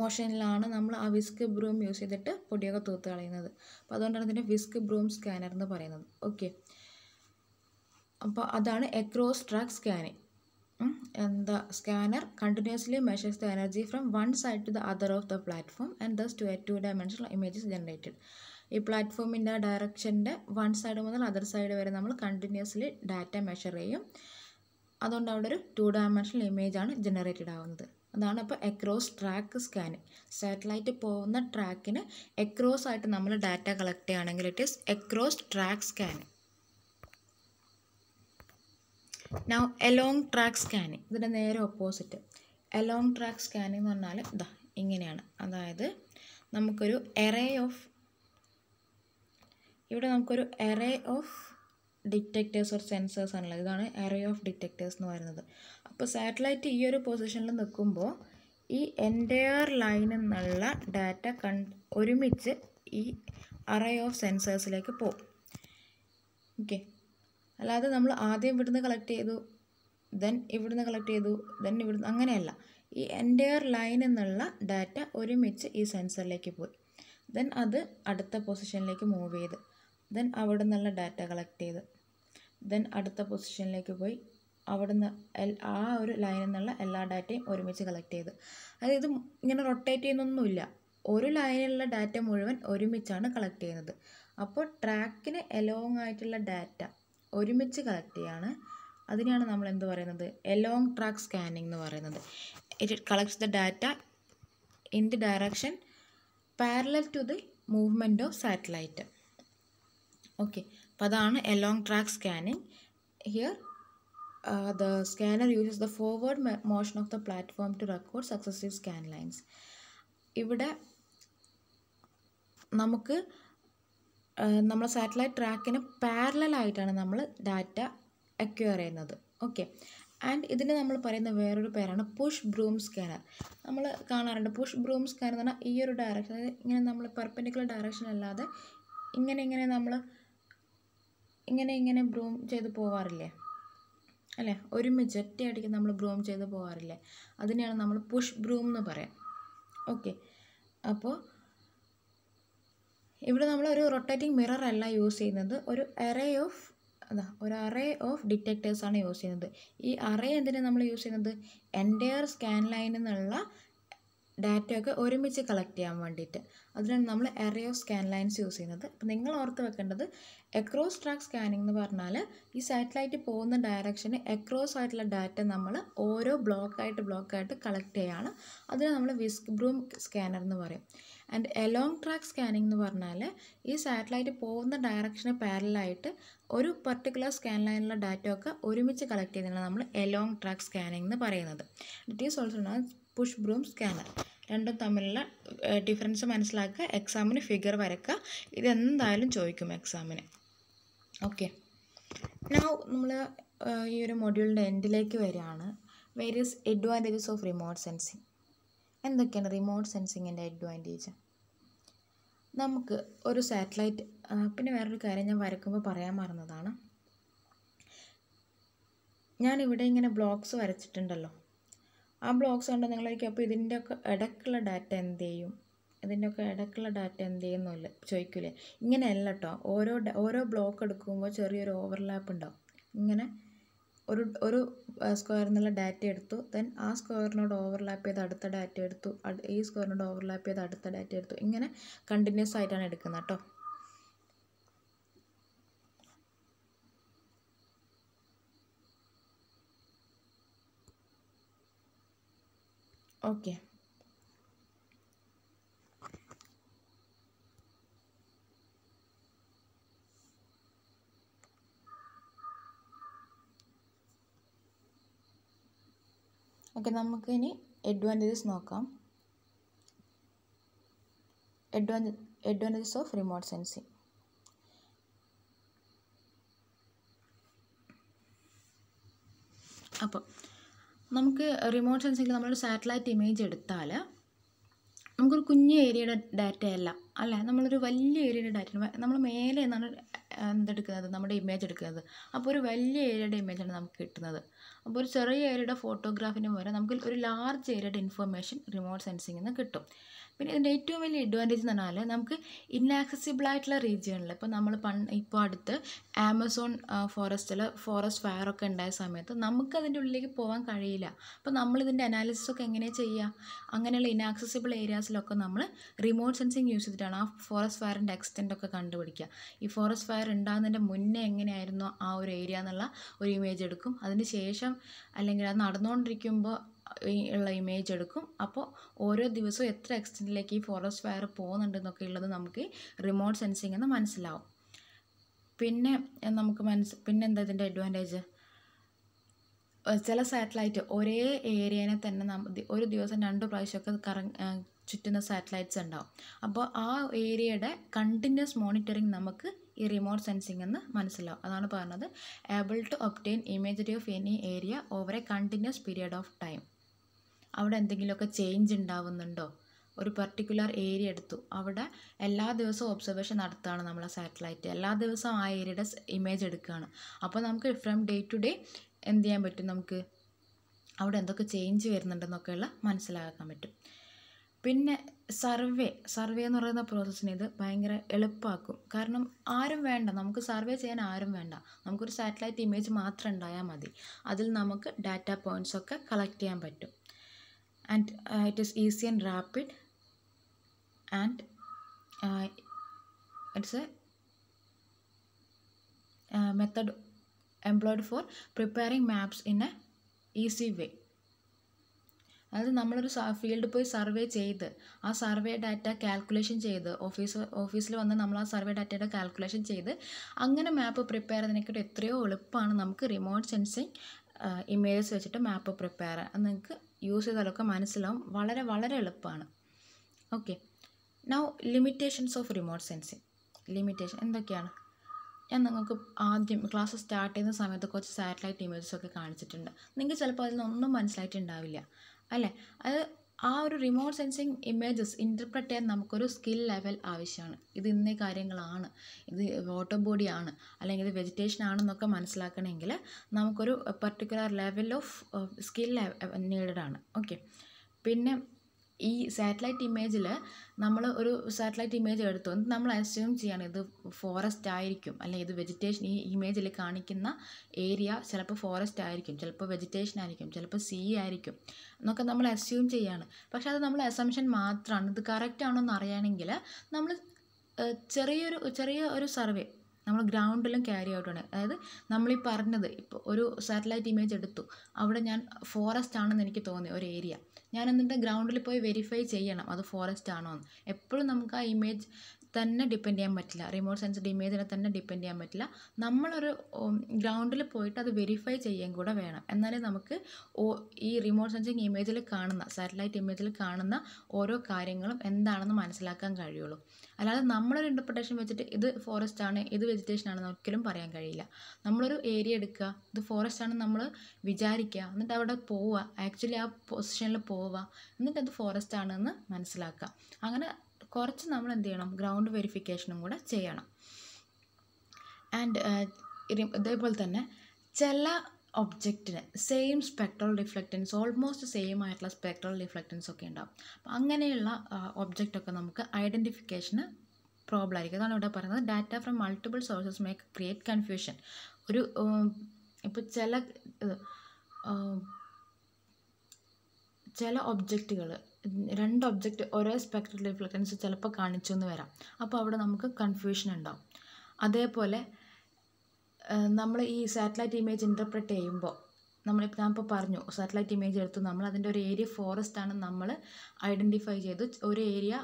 മോഷനിലാണ് നമ്മൾ ആ വിസ്ക് ബ്രൂം യൂസ് ചെയ്തിട്ട് പൊടിയൊക്കെ തൂത്ത് കളയുന്നത് അപ്പോൾ അതുകൊണ്ടാണ് ഇതിൻ്റെ വിസ്ക് ബ്രൂം സ്കാനർ എന്ന് പറയുന്നത് ഓക്കെ അപ്പോൾ അതാണ് എക്രോസ് ട്രാക്ക് സ്കാനിങ് എന്താ scanner continuously measures the energy from one side to the other of the platform and thus to two dimension images generated ഈ പ്ലാറ്റ്ഫോമിൻ്റെ ഡയറക്ഷൻ്റെ വൺ സൈഡ് മുതൽ അതർ സൈഡ് വരെ നമ്മൾ കണ്ടിന്യൂസ്ലി ഡാറ്റ മെഷർ ചെയ്യും അതുകൊണ്ട് അവിടെ ഒരു ടു ഡയമെൻഷണൽ ഇമേജാണ് ജനറേറ്റഡ് ആവുന്നത് അതാണ് അപ്പോൾ എക്രോസ് ട്രാക്ക് സ്കാൻ സാറ്റലൈറ്റ് പോകുന്ന ട്രാക്കിന് എക്രോസ് ആയിട്ട് നമ്മൾ ഡാറ്റ കളക്ട് ചെയ്യുകയാണെങ്കിൽ it is across track scan now along track scanning ഇതിൻ്റെ നേരെ ഓപ്പോസിറ്റ് എലോങ് ട്രാക്ക് സ്കാനിങ് എന്ന് പറഞ്ഞാൽ ഇതാ ഇങ്ങനെയാണ് അതായത് നമുക്കൊരു എറേ ഓഫ് ഇവിടെ നമുക്കൊരു array of detectors or sensors ആണുള്ളത് ഇതാണ് എറേ ഓഫ് ഡിറ്റക്ടേഴ്സ് എന്ന് പറയുന്നത് അപ്പോൾ സാറ്റലൈറ്റ് ഈ ഒരു പൊസിഷനിൽ നിൽക്കുമ്പോൾ ഈ എൻറ്റയർ ലൈൻ എന്നുള്ള ഡാറ്റ കൺ ഒരുമിച്ച് ഈ അറേ ഓഫ് സെൻസേഴ്സിലേക്ക് പോകും ഓക്കെ അല്ലാതെ നമ്മൾ ആദ്യം ഇവിടുന്ന് കളക്ട് ചെയ്തു ദെൻ ഇവിടുന്ന് കളക്ട് ചെയ്തു ദെൻ ഇവിടുന്ന് അങ്ങനെയല്ല ഈ എൻറ്റയർ ലൈൻ എന്നുള്ള ഡാറ്റ ഒരുമിച്ച് ഈ സെൻസറിലേക്ക് പോയി ദെൻ അത് അടുത്ത പൊസിഷനിലേക്ക് മൂവ് ചെയ്ത് ദെൻ അവിടെ നിന്നുള്ള ഡാറ്റ കളക്ട് ചെയ്ത് ദെൻ അടുത്ത പൊസിഷനിലേക്ക് പോയി അവിടുന്ന് ആ ഒരു ലൈനിൽ നിന്നുള്ള എല്ലാ ഡാറ്റയും ഒരുമിച്ച് കളക്ട് ചെയ്ത് അതായത് ഇത് ഇങ്ങനെ റൊട്ടേറ്റ് ചെയ്യുന്നൊന്നുമില്ല ഒരു ലൈനിലുള്ള ഡാറ്റ മുഴുവൻ ഒരുമിച്ചാണ് കളക്ട് ചെയ്യുന്നത് അപ്പോൾ ട്രാക്കിന് എലോങ് ആയിട്ടുള്ള ഡാറ്റ ഒരുമിച്ച് കളക്ട് ചെയ്യാണ് അതിനെയാണ് നമ്മൾ എന്ത് പറയുന്നത് എലോങ് ട്രാക്ക് സ്കാനിങ് എന്ന് പറയുന്നത് it collects the data in the direction parallel to the movement of satellite okay അപ്പോൾ അതാണ് along track scanning here Uh, the scanner uses the forward motion of the platform to record successive scan lines ഇവിടെ നമുക്ക് uh, നമ്മളെ satellite ട്രാക്കിന് പാരലായിട്ടാണ് നമ്മൾ data acquire ചെയ്യുന്നത് okay and ഇതിന് നമ്മൾ പറയുന്ന വേറൊരു പേരാണ് പുഷ് ബ്രൂം സ്കാനർ നമ്മൾ കാണാറുണ്ട് പുഷ് ബ്രൂം സ്കാനർ എന്ന് പറഞ്ഞാൽ ഈ ഒരു ഡയറക്ഷൻ അതായത് ഇങ്ങനെ നമ്മൾ പെർപ്പൻഡിക്കുലർ ഡയറക്ഷൻ അല്ലാതെ ഇങ്ങനെ ഇങ്ങനെ നമ്മൾ ഇങ്ങനെ ഇങ്ങനെ ബ്രൂം ചെയ്ത് പോവാറില്ലേ അല്ലേ ഒരുമിച്ച് ഒറ്റയടിക്ക് നമ്മൾ ബ്രൂം ചെയ്ത് പോകാറില്ലേ അതിനെയാണ് നമ്മൾ പുഷ് ബ്രൂം എന്ന് പറയാം ഓക്കെ അപ്പോൾ ഇവിടെ നമ്മൾ ഒരു റൊട്ടേറ്റിംഗ് മിറർ അല്ല യൂസ് ചെയ്യുന്നത് ഒരു എറേ ഓഫ് അതാ ഒരു അറേ ഓഫ് ഡിറ്റക്ടേഴ്സാണ് യൂസ് ചെയ്യുന്നത് ഈ അറേ എന്തിനാണ് നമ്മൾ യൂസ് ചെയ്യുന്നത് എൻറ്റയർ സ്കാൻ ലൈനിൽ നിന്നുള്ള ഡാറ്റയൊക്കെ ഒരുമിച്ച് കളക്ട് ചെയ്യാൻ വേണ്ടിയിട്ട് അതിനാണ് നമ്മൾ array of scan lines use ചെയ്യുന്നത് അപ്പോൾ നിങ്ങൾ ഓർത്ത് വെക്കേണ്ടത് എക്രോസ് ട്രാക്ക് സ്കാനിംഗ് എന്ന് പറഞ്ഞാൽ ഈ സാറ്റലൈറ്റ് പോകുന്ന ഡയറക്ഷന് എക്രോസ് ആയിട്ടുള്ള ഡാറ്റ നമ്മൾ ഓരോ ബ്ലോക്കായിട്ട് ബ്ലോക്കായിട്ട് കളക്ട് ചെയ്യുകയാണ് അതിന് നമ്മൾ വിസ്ക് ബ്രൂം സ്കാനർ എന്ന് പറയും ആൻഡ് എലോങ് ട്രാക്ക് സ്കാനിംഗ് എന്ന് പറഞ്ഞാൽ ഈ സാറ്റലൈറ്റ് പോകുന്ന ഡയറക്ഷന് പാരലായിട്ട് ഒരു പർട്ടിക്കുലർ സ്കാൻ ലൈനിലുള്ള ഡാറ്റ ഒക്കെ ഒരുമിച്ച് കളക്ട് ചെയ്യുന്നതാണ് നമ്മൾ എലോങ് ട്രാക്ക് സ്കാനിംഗ് എന്ന് പറയുന്നത് it is also not push broom scanner രണ്ടും തമ്മിലുള്ള ഡിഫറൻസ് മനസ്സിലാക്കുക എക്സാമിന് ഫിഗർ വരക്കുക ഇതെന്തായാലും ചോദിക്കും എക്സാമിന് ഓക്കെ നൗ നമ്മൾ ഈ ഒരു മൊഡ്യൂളിൻ്റെ എൻഡിലേക്ക് വരികയാണ് various advantages of remote sensing എന്തൊക്കെയാണ് റിമോട്ട് സെൻസിങ്ങിൻ്റെ അഡ്വാൻറ്റേജ് നമുക്ക് ഒരു സാറ്റലൈറ്റ് പിന്നെ വേറൊരു കാര്യം ഞാൻ വരക്കുമ്പോൾ പറയാൻ മറന്നതാണ് ഞാനിവിടെ ഇങ്ങനെ ബ്ലോക്സ് വരച്ചിട്ടുണ്ടല്ലോ ആ ബ്ലോക്സ് കണ്ട് നിങ്ങളൊരിക്കും അപ്പോൾ ഇതിൻ്റെ ഒക്കെ ഇടയ്ക്കുള്ള ഡാറ്റ എന്ത് ചെയ്യും ഇതിൻ്റെ ഒക്കെ ഇടയ്ക്കുള്ള ഡാറ്റ എന്ത് ചെയ്യുന്നില്ല ചോദിക്കില്ലേ ഇങ്ങനെയല്ല കേട്ടോ ഓരോ ഓരോ ബ്ലോക്ക് എടുക്കുമ്പോൾ ചെറിയൊരു ഓവർലാപ്പ് ഉണ്ടാവും ഇങ്ങനെ ഒരു ഒരു സ്ക്വയറിൽ നിന്നുള്ള ഡാറ്റ എടുത്തു ദെൻ ആ സ്ക്വയറിനോട് ഓവർലാപ്പ് ചെയ്ത് അടുത്ത ഡാറ്റ എടുത്തു ഈ സ്ക്വയറിനോട് ഓവർലാപ്പ് ചെയ്ത് അടുത്ത ഡാറ്റ എടുത്തു ഇങ്ങനെ കണ്ടിന്യൂസ് ആയിട്ടാണ് എടുക്കുന്നത് കേട്ടോ ഓക്കെ ഓക്കെ നമുക്ക് ഇനി അഡ്വാൻറ്റേജസ് നോക്കാം അഡ്വാൻ അഡ്വാൻറ്റേജസ് ഓഫ് റിമോട്ട് സെൻസിങ് അപ്പോൾ നമുക്ക് റിമോട്ട് സെൻസിംഗ് നമ്മളൊരു സാറ്റലൈറ്റ് ഇമേജ് എടുത്താൽ നമുക്കൊരു കുഞ്ഞ് ഏരിയയുടെ ഡാറ്റയല്ല അല്ല നമ്മളൊരു വലിയ ഏരിയയുടെ ഡാറ്റ നമ്മൾ മേലെ നിന്നാണ് എന്തെടുക്കുന്നത് നമ്മുടെ ഇമേജ് എടുക്കുന്നത് അപ്പോൾ ഒരു വലിയ ഏരിയയുടെ ഇമേജാണ് നമുക്ക് കിട്ടുന്നത് അപ്പോൾ ഒരു ചെറിയ ഏരിയയുടെ ഫോട്ടോഗ്രാഫിന് വരെ നമുക്ക് ഒരു ലാർജ് ഏരിയയുടെ ഇൻഫർമേഷൻ റിമോട്ട് സെൻസിങ്ങിൽ നിന്ന് കിട്ടും പിന്നെ ഇതിൻ്റെ ഏറ്റവും വലിയ അഡ്വാൻറ്റേജ് എന്ന് പറഞ്ഞാൽ നമുക്ക് ഇൻആക്സസിബിൾ ആയിട്ടുള്ള റീജിയണിൽ ഇപ്പോൾ നമ്മൾ പണ്ട് ഇപ്പോൾ അടുത്ത് ആമസോൺ ഫോറസ്റ്റിൽ ഫോറസ്റ്റ് ഫയർ ഒക്കെ ഉണ്ടായ സമയത്ത് നമുക്ക് അതിൻ്റെ ഉള്ളിലേക്ക് പോകാൻ കഴിയില്ല അപ്പോൾ നമ്മളിതിൻ്റെ അനാലിസിസ് ഒക്കെ എങ്ങനെ ചെയ്യുക അങ്ങനെയുള്ള ഇനാക്സസിബിൾ ഏരിയാസിലൊക്കെ നമ്മൾ റിമോട്ട് സെൻസിങ് യൂസ് ചെയ്തിട്ടാണ് ആ ഫോറസ്റ്റ് ഫയറിൻ്റെ എക്സ്റ്റെൻ്റ് ഒക്കെ കണ്ടുപിടിക്കുക ഈ ഫോറസ്റ്റ് ഫയർ ഉണ്ടാകുന്നതിൻ്റെ മുന്നേ എങ്ങനെയായിരുന്നു ആ ഒരു ഏരിയ എന്നുള്ള ഒരു ഇമേജ് എടുക്കും അതിന് ശേഷം അല്ലെങ്കിൽ അത് നടന്നുകൊണ്ടിരിക്കുമ്പോൾ ഉള്ള ഇമേജ് എടുക്കും അപ്പോൾ ഓരോ ദിവസവും എത്ര എക്സ്റ്റൻറ്റിലേക്ക് ഈ ഫോറസ്റ്റ് ഫയർ എന്നൊക്കെ ഉള്ളത് നമുക്ക് റിമോട്ട് സെൻസിങ് എന്ന് മനസ്സിലാവും പിന്നെ നമുക്ക് മനസ് പിന്നെ എന്താ ഇതിൻ്റെ അഡ്വാൻറ്റേജ് ചില സാറ്റലൈറ്റ് ഒരേ ഏരിയനെ തന്നെ നമ്മൾ ഒരു ദിവസം രണ്ട് പ്രാവശ്യമൊക്കെ കറ ചുറ്റുന്ന സാറ്റലൈറ്റ്സ് ഉണ്ടാവും അപ്പോൾ ആ ഏരിയയുടെ കണ്ടിന്യൂസ് മോണിറ്ററിങ് നമുക്ക് ഈ റിമോട്ട് സെൻസിങ് എന്ന് മനസ്സിലാവും അതാണ് പറഞ്ഞത് able to obtain imagery of any area over a continuous period of time അവിടെ എന്തെങ്കിലുമൊക്കെ ചേഞ്ച് ഉണ്ടാവുന്നുണ്ടോ ഒരു പർട്ടിക്കുലർ ഏരിയ എടുത്തു അവിടെ എല്ലാ ദിവസവും ഒബ്സർവേഷൻ നടത്തുകയാണ് ആ സാറ്റലൈറ്റ് എല്ലാ ദിവസവും ആ ഏരിയയുടെ ഇമേജ് എടുക്കുകയാണ് അപ്പോൾ നമുക്ക് ഫ്രം ഡേ ടു ഡേ എന്ത് ചെയ്യാൻ പറ്റും നമുക്ക് അവിടെ എന്തൊക്കെ ചേഞ്ച് വരുന്നുണ്ടെന്നൊക്കെയുള്ള മനസ്സിലാക്കാൻ പറ്റും പിന്നെ സർവേ സർവേ എന്ന് പറയുന്ന പ്രോസസ്സിനെ ഇത് ഭയങ്കര എളുപ്പമാക്കും കാരണം ആരും വേണ്ട നമുക്ക് സർവേ ചെയ്യാൻ ആരും വേണ്ട നമുക്കൊരു സാറ്റലൈറ്റ് ഇമേജ് മാത്രം ഉണ്ടായാൽ മതി അതിൽ നമുക്ക് ഡാറ്റ പോയിൻറ്റ്സൊക്കെ കളക്ട് ചെയ്യാൻ പറ്റും and uh, it is easy and rapid and uh, it's a uh, method employed for preparing maps in a easy way അതായത് നമ്മളൊരു ഫീൽഡിൽ പോയി സർവേ ചെയ്ത് ആ സർവേ ഡാറ്റ കാൽക്കുലേഷൻ ചെയ്ത് ഓഫീസ് ഓഫീസിൽ വന്ന് നമ്മൾ ആ സർവേ ഡാറ്റയുടെ കാൽക്കുലേഷൻ ചെയ്ത് അങ്ങനെ മാപ്പ് പ്രിപ്പയർ ചെയ്യുന്നതിനേക്കാട്ട് എത്രയോ എളുപ്പമാണ് നമുക്ക് റിമോട്ട് സെൻസിങ് ഇമേജസ് വെച്ചിട്ട് മാപ്പ് പ്രിപ്പയർ അത് നിങ്ങൾക്ക് യൂസ് ചെയ്താലൊക്കെ മനസ്സിലാവും വളരെ വളരെ എളുപ്പമാണ് okay now limitations of remote sensing limitation എന്തൊക്കെയാണ് ഞാൻ നിങ്ങൾക്ക് ആദ്യം ക്ലാസ് സ്റ്റാർട്ട് ചെയ്യുന്ന സമയത്ത് കുറച്ച് സാറ്റലൈറ്റ് ഇമേജസ് ഒക്കെ കാണിച്ചിട്ടുണ്ട് നിങ്ങൾക്ക് ചിലപ്പോൾ അതിൽ ഒന്നും മനസ്സിലായിട്ടുണ്ടാവില്ല അല്ലേ അത് ആ ഒരു റിമോട്ട് സെൻസിങ് ഇമേജസ് ഇൻ്റർപ്രറ്റ് ചെയ്യാൻ നമുക്കൊരു സ്കിൽ ലെവൽ ആവശ്യമാണ് ഇത് ഇന്നേ കാര്യങ്ങളാണ് ഇത് വാട്ടർ ബോഡി ആണ് അല്ലെങ്കിൽ ഇത് വെജിറ്റേഷൻ ആണെന്നൊക്കെ മനസ്സിലാക്കണമെങ്കിൽ നമുക്കൊരു particular level of skill needed ആണ് ഓക്കെ പിന്നെ ഈ സാറ്റലൈറ്റ് ഇമേജിൽ നമ്മൾ ഒരു സാറ്റലൈറ്റ് ഇമേജ് എടുത്തു നമ്മൾ അസ്യൂം ചെയ്യാണ് ഇത് ഫോറസ്റ്റ് ആയിരിക്കും അല്ലെങ്കിൽ ഇത് വെജിറ്റേഷൻ ഈ ഇമേജിൽ കാണിക്കുന്ന ഏരിയ ചിലപ്പോൾ ഫോറസ്റ്റ് ആയിരിക്കും ചിലപ്പോൾ വെജിറ്റേഷൻ ആയിരിക്കും ചിലപ്പോൾ സീ ആയിരിക്കും എന്നൊക്കെ നമ്മൾ അസ്യൂം ചെയ്യാണ് പക്ഷെ അത് നമ്മൾ അസംഷൻ മാത്രമാണ് ഇത് കറക്റ്റ് ആണോ എന്ന് അറിയണമെങ്കിൽ നമ്മൾ ചെറിയൊരു ചെറിയ ഒരു സർവേ നമ്മൾ ഗ്രൗണ്ടിലും ക്യാരി ഔട്ട് ആണ് അതായത് നമ്മൾ ഈ പറഞ്ഞത് ഇപ്പോൾ ഒരു സാറ്റലൈറ്റ് ഇമേജ് എടുത്തു അവിടെ ഞാൻ ഫോറസ്റ്റ് ആണെന്ന് എനിക്ക് തോന്നി ഒരു ഏരിയ ഞാൻ എന്നിട്ട് ഗ്രൗണ്ടിൽ പോയി വെരിഫൈ ചെയ്യണം അത് ഫോറസ്റ്റ് ആണോ എന്ന് എപ്പോഴും നമുക്ക് ആ ഇമേജ് തന്നെ ഡിപ്പെൻഡ് ചെയ്യാൻ പറ്റില്ല റിമോട്ട് സെൻസിഡ് ഇമേജിനെ തന്നെ ഡിപ്പെൻഡ് ചെയ്യാൻ പറ്റില്ല നമ്മളൊരു ഗ്രൗണ്ടിൽ പോയിട്ട് അത് വെരിഫൈ ചെയ്യുകയും കൂടെ വേണം എന്നാലേ നമുക്ക് ഈ റിമോട്ട് സെൻസിങ് ഇമേജിൽ കാണുന്ന സാറ്റലൈറ്റ് ഇമേജിൽ കാണുന്ന ഓരോ കാര്യങ്ങളും എന്താണെന്ന് മനസ്സിലാക്കാൻ കഴിയുള്ളൂ അല്ലാതെ നമ്മളൊരു ഇൻ്റർപ്രിട്ടേഷൻ വെച്ചിട്ട് ഇത് ഫോറസ്റ്റ് ആണ് ഇത് വെജിറ്റേഷൻ ആണെന്ന് ഒരിക്കലും പറയാൻ കഴിയില്ല നമ്മളൊരു ഏരിയ എടുക്കുക ഇത് ഫോറസ്റ്റ് ആണെന്ന് നമ്മൾ വിചാരിക്കുക എന്നിട്ട് അവിടെ പോവുക ആക്ച്വലി ആ പൊസിഷനിൽ പോവുക എന്നിട്ട് അത് ഫോറസ്റ്റ് ആണെന്ന് മനസ്സിലാക്കുക അങ്ങനെ കുറച്ച് നമ്മൾ എന്ത് ചെയ്യണം ഗ്രൗണ്ട് വെരിഫിക്കേഷനും കൂടെ ചെയ്യണം ആൻഡ് uh, ഇതേപോലെ തന്നെ ചില ഒബ്ജക്റ്റിന് same spectral reflectance almost same ആയിട്ടുള്ള സ്പെക്ട്രൽ റിഫ്ലക്റ്റൻസ് ഒക്കെ ഉണ്ടാവും അപ്പം അങ്ങനെയുള്ള ഒബ്ജക്റ്റൊക്കെ നമുക്ക് ഐഡൻറ്റിഫിക്കേഷന് പ്രോബ്ലം ആയിരിക്കും അതാണ് ഇവിടെ പറയുന്നത് data from multiple sources make create confusion ഒരു ഇപ്പോൾ ചില ചില ഒബ്ജക്റ്റുകൾ രണ്ട് ഒബ്ജക്റ്റ് ഒരേ സ്പെക്ട്രൽ റിഫ്ലക്റ്റൻസ് ചിലപ്പോൾ കാണിച്ചു എന്ന് വരാം അപ്പോൾ അവിടെ നമുക്ക് കൺഫ്യൂഷൻ ഉണ്ടാവും അതേപോലെ നമ്മൾ ഈ സാറ്റലൈറ്റ് ഇമേജ് ഇൻ്റർപ്രറ്റ് ചെയ്യുമ്പോൾ നമ്മളിപ്പോൾ ഞാൻ ഇപ്പോൾ പറഞ്ഞു സാറ്റലൈറ്റ് ഇമേജ് എടുത്തു നമ്മൾ അതിൻ്റെ ഒരു ഏരിയ ഫോറസ്റ്റ് ആണ് നമ്മൾ ഐഡൻറ്റിഫൈ ചെയ്തു ഒരു ഏരിയ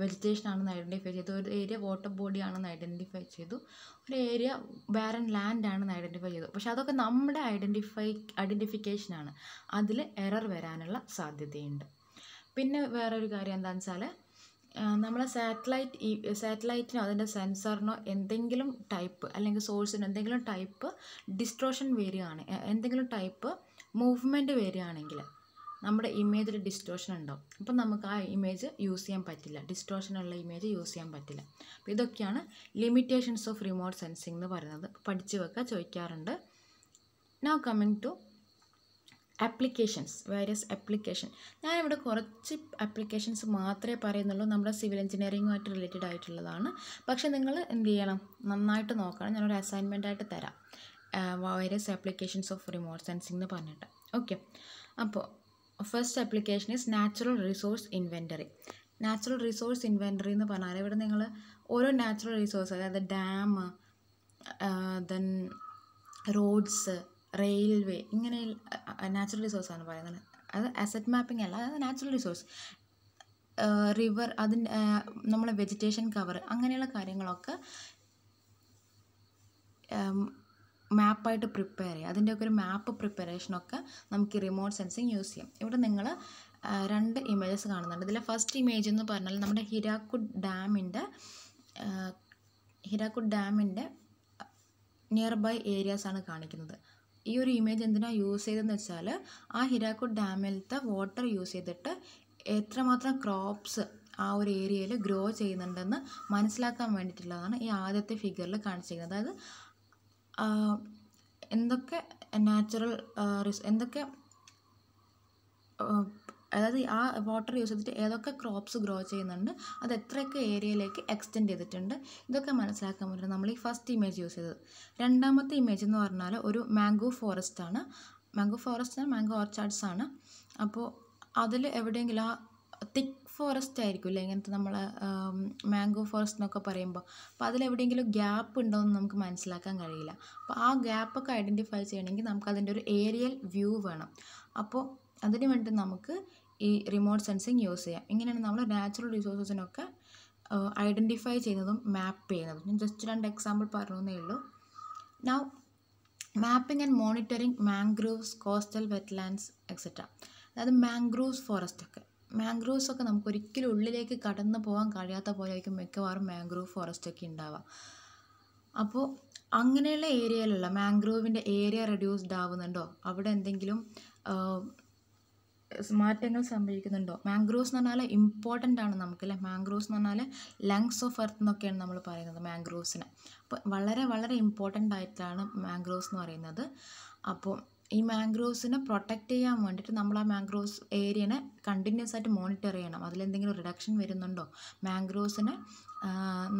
വെജിറ്റേഷൻ ആണെന്ന് ഐഡൻറ്റിഫൈ ചെയ്തു ഒരു ഏരിയ വാട്ടർ ബോഡി ആണെന്ന് ഐഡൻറ്റിഫൈ ചെയ്തു ഒരു ഏരിയ ബാരൻ ലാൻഡ് ആണെന്ന് ഐഡൻറ്റിഫൈ ചെയ്തു പക്ഷെ അതൊക്കെ നമ്മുടെ ഐഡൻറ്റിഫൈ ഐഡൻറ്റിഫിക്കേഷനാണ് അതിൽ എറർ വരാനുള്ള സാധ്യതയുണ്ട് പിന്നെ വേറൊരു കാര്യം എന്താണെന്ന് വെച്ചാൽ നമ്മൾ സാറ്റലൈറ്റ് ഈ സാറ്റലൈറ്റിനോ അതിൻ്റെ സെൻസറിനോ എന്തെങ്കിലും ടൈപ്പ് അല്ലെങ്കിൽ സോഴ്സിനോ എന്തെങ്കിലും ടൈപ്പ് ഡിസ്ട്രോഷൻ വരികയാണ് എന്തെങ്കിലും ടൈപ്പ് മൂവ്മെൻറ്റ് വരികയാണെങ്കിൽ നമ്മുടെ ഇമേജിൽ ഡിസ്ട്രോഷൻ ഉണ്ടാവും അപ്പം നമുക്ക് ആ ഇമേജ് യൂസ് ചെയ്യാൻ പറ്റില്ല ഡിസ്ട്രോഷനുള്ള ഇമേജ് യൂസ് ചെയ്യാൻ പറ്റില്ല അപ്പോൾ ഇതൊക്കെയാണ് ലിമിറ്റേഷൻസ് ഓഫ് റിമോട്ട് സെൻസിങ് എന്ന് പറയുന്നത് പഠിച്ചു വെക്കുക ചോദിക്കാറുണ്ട് now coming to applications various application ഞാനിവിടെ കുറച്ച് ആപ്ലിക്കേഷൻസ് മാത്രമേ പറയുന്നുള്ളൂ നമ്മുടെ സിവിൽ എഞ്ചിനീയറിങ്ങുമായിട്ട് റിലേറ്റഡ് ആയിട്ടുള്ളതാണ് പക്ഷേ നിങ്ങൾ എന്ത് ചെയ്യണം നന്നായിട്ട് നോക്കണം ഞാനൊരു ആയിട്ട് തരാം various applications of remote sensing എന്ന് പറഞ്ഞിട്ട് ഓക്കെ അപ്പോൾ first application is natural resource inventory natural resource inventory എന്ന് പറഞ്ഞാൽ ഇവിടെ നിങ്ങൾ ഓരോ നാച്ചുറൽ റിസോഴ്സ് അതായത് ഡാം ദെൻ റോഡ്സ് റെയിൽവേ ഇങ്ങനെ നാച്ചുറൽ റിസോഴ്സാണ് പറയുന്നത് അത് അസറ്റ് മാപ്പിംഗ് അല്ല അത് നാച്ചുറൽ റിസോഴ്സ് റിവർ അതിൻ്റെ നമ്മളെ വെജിറ്റേഷൻ കവർ അങ്ങനെയുള്ള കാര്യങ്ങളൊക്കെ മാപ്പായിട്ട് പ്രിപ്പയർ ചെയ്യുക അതിൻ്റെയൊക്കെ ഒരു മാപ്പ് പ്രിപ്പറേഷനൊക്കെ നമുക്ക് റിമോട്ട് സെൻസിങ് യൂസ് ചെയ്യാം ഇവിടെ നിങ്ങൾ രണ്ട് ഇമേജസ് കാണുന്നുണ്ട് ഇതിലെ ഫസ്റ്റ് ഇമേജ് എന്ന് പറഞ്ഞാൽ നമ്മുടെ ഹിരാക്കുഡ് ഡാമിൻ്റെ ഹിരാക്കുഡ് ഡാമിൻ്റെ നിയർ ബൈ ഏരിയാസാണ് കാണിക്കുന്നത് ഈ ഒരു ഇമേജ് എന്തിനാണ് യൂസ് ചെയ്തതെന്ന് വെച്ചാൽ ആ ഹിരാക്കുഡ് ഡാമിലത്തെ വാട്ടർ യൂസ് ചെയ്തിട്ട് എത്രമാത്രം ക്രോപ്സ് ആ ഒരു ഏരിയയിൽ ഗ്രോ ചെയ്യുന്നുണ്ടെന്ന് മനസ്സിലാക്കാൻ വേണ്ടിയിട്ടുള്ളതാണ് ഈ ആദ്യത്തെ ഫിഗറിൽ കാണിച്ചിരിക്കുന്നത് അതായത് എന്തൊക്കെ നാച്ചുറൽ എന്തൊക്കെ അതായത് ആ വാട്ടർ യൂസ് ചെയ്തിട്ട് ഏതൊക്കെ ക്രോപ്സ് ഗ്രോ ചെയ്യുന്നുണ്ട് അത് എത്രയൊക്കെ ഏരിയയിലേക്ക് എക്സ്റ്റെൻഡ് ചെയ്തിട്ടുണ്ട് ഇതൊക്കെ മനസ്സിലാക്കാൻ വേണ്ടി നമ്മൾ ഈ ഫസ്റ്റ് ഇമേജ് യൂസ് ചെയ്തത് രണ്ടാമത്തെ ഇമേജ് എന്ന് പറഞ്ഞാൽ ഒരു മാംഗോ ഫോറസ്റ്റ് ആണ് മാംഗോ ഫോറസ്റ്റ് മാംഗോ ഓർച്ചാർഡ്സ് ആണ് അപ്പോൾ അതിൽ എവിടെയെങ്കിലും ആ തിക്ക് ഫോറസ്റ്റ് അല്ലേ ഇങ്ങനത്തെ നമ്മൾ മാംഗോ ഫോറസ്റ്റ് എന്നൊക്കെ പറയുമ്പോൾ അപ്പോൾ അതിലെവിടെയെങ്കിലും ഗ്യാപ്പ് ഉണ്ടോ എന്ന് നമുക്ക് മനസ്സിലാക്കാൻ കഴിയില്ല അപ്പോൾ ആ ഗ്യാപ്പൊക്കെ ഐഡൻറ്റിഫൈ ചെയ്യണമെങ്കിൽ നമുക്ക് അതിൻ്റെ ഒരു ഏരിയൽ വ്യൂ വേണം അപ്പോൾ അതിന് വേണ്ടി നമുക്ക് ഈ റിമോട്ട് സെൻസിങ് യൂസ് ചെയ്യാം ഇങ്ങനെയാണ് നമ്മൾ നാച്ചുറൽ റിസോഴ്സസിനൊക്കെ ഐഡൻറ്റിഫൈ ചെയ്യുന്നതും മാപ്പ് ചെയ്യുന്നതും ഞാൻ ജസ്റ്റ് രണ്ട് എക്സാമ്പിൾ പറഞ്ഞേ ഉള്ളൂ now mapping and monitoring mangroves coastal wetlands etcetera അതായത് മാംഗ്രൂവ്സ് ഫോറസ്റ്റ് ഒക്കെ മാംഗ്രൂവ്സ് ഒക്കെ നമുക്ക് ഒരിക്കലും ഉള്ളിലേക്ക് കടന്നു പോകാൻ കഴിയാത്ത പോലെ ആയിരിക്കും മിക്കവാറും മാംഗ്രൂവ് ഫോറസ്റ്റ് ഒക്കെ ഉണ്ടാവുക അപ്പോൾ അങ്ങനെയുള്ള ഏരിയയിലുള്ള മാംഗ്രൂവിൻ്റെ ഏരിയ റെഡ്യൂസ്ഡ് ആവുന്നുണ്ടോ അവിടെ എന്തെങ്കിലും മാറ്റങ്ങൾ സംഭവിക്കുന്നുണ്ടോ മാംഗ്രോവ്സ് എന്ന് പറഞ്ഞാൽ ഇമ്പോർട്ടൻ്റ് ആണ് നമുക്ക് അല്ലേ മാംഗ്രോവ്സ് എന്ന് പറഞ്ഞാൽ ലങ്സ് ഓഫ് എർത്ത് എന്നൊക്കെയാണ് നമ്മൾ പറയുന്നത് മാംഗ്രോവ്സിന് അപ്പോൾ വളരെ വളരെ ഇമ്പോർട്ടൻ്റ് ആയിട്ടാണ് മാംഗ്രോവ്സ് എന്ന് പറയുന്നത് അപ്പോൾ ഈ മാംഗ്രോവ്സിനെ പ്രൊട്ടക്റ്റ് ചെയ്യാൻ വേണ്ടിയിട്ട് നമ്മൾ ആ മാംഗ്രോവ്സ് ഏരിയനെ കണ്ടിന്യൂസ് ആയിട്ട് മോണിറ്റർ ചെയ്യണം അതിലെന്തെങ്കിലും റിഡക്ഷൻ വരുന്നുണ്ടോ മാംഗ്രോവ്സിന്